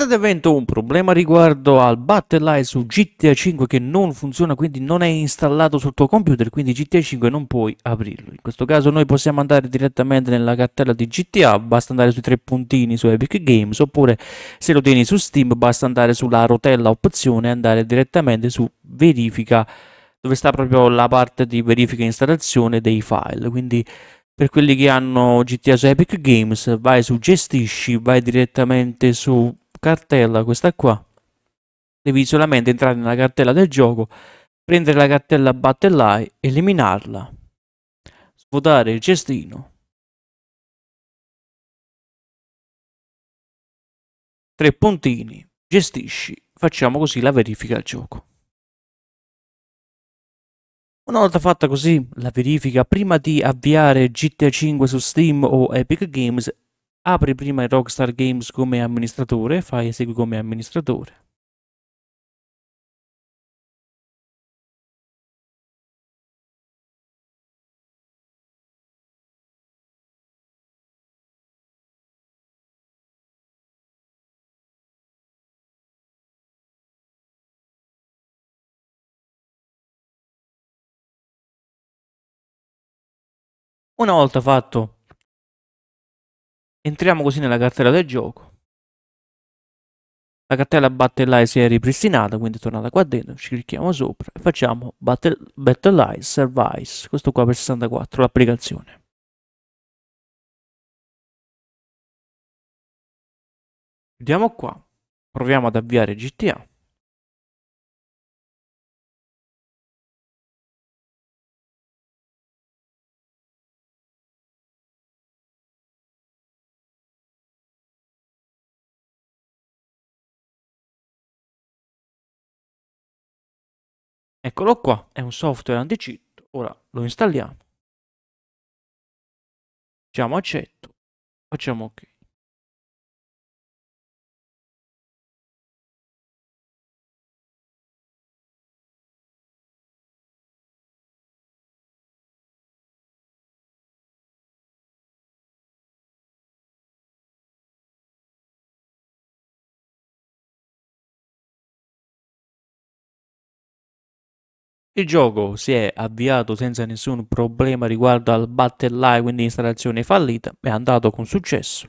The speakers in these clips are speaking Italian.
stato avendo un problema riguardo al Battle Eye su GTA 5 che non funziona, quindi non è installato sul tuo computer, quindi GTA 5 non puoi aprirlo. In questo caso noi possiamo andare direttamente nella cartella di GTA, basta andare sui tre puntini su Epic Games, oppure se lo tieni su Steam basta andare sulla rotella opzione e andare direttamente su verifica, dove sta proprio la parte di verifica e installazione dei file, quindi per quelli che hanno GTA su Epic Games vai su gestisci vai direttamente su cartella, questa qua, devi solamente entrare nella cartella del gioco, prendere la cartella Battle eliminarla, svuotare il cestino, 3 puntini, gestisci, facciamo così la verifica al gioco. Una volta fatta così la verifica, prima di avviare GTA 5 su Steam o Epic Games, apri prima il Rockstar Games come amministratore, fai esegui come amministratore. Una volta fatto Entriamo così nella cartella del gioco. La cartella Battle si è ripristinata, quindi è tornata qua dentro, ci clicchiamo sopra e facciamo Battle, Battle Eyes Service, questo qua per 64, l'applicazione. Chiudiamo qua, proviamo ad avviare GTA. Eccolo qua, è un software anti-cheat, ora lo installiamo. Facciamo accetto, facciamo ok. Il gioco si è avviato senza nessun problema riguardo al Battle Eye, quindi installazione fallita, è andato con successo.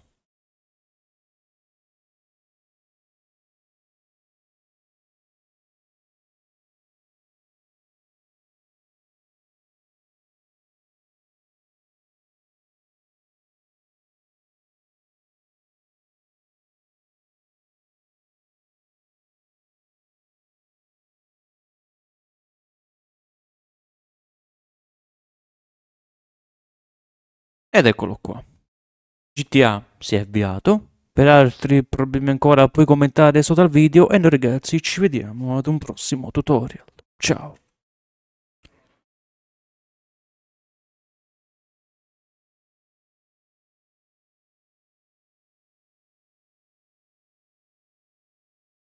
Ed eccolo qua. GTA si è avviato. Per altri problemi ancora puoi commentare sotto al video e noi ragazzi ci vediamo ad un prossimo tutorial. Ciao!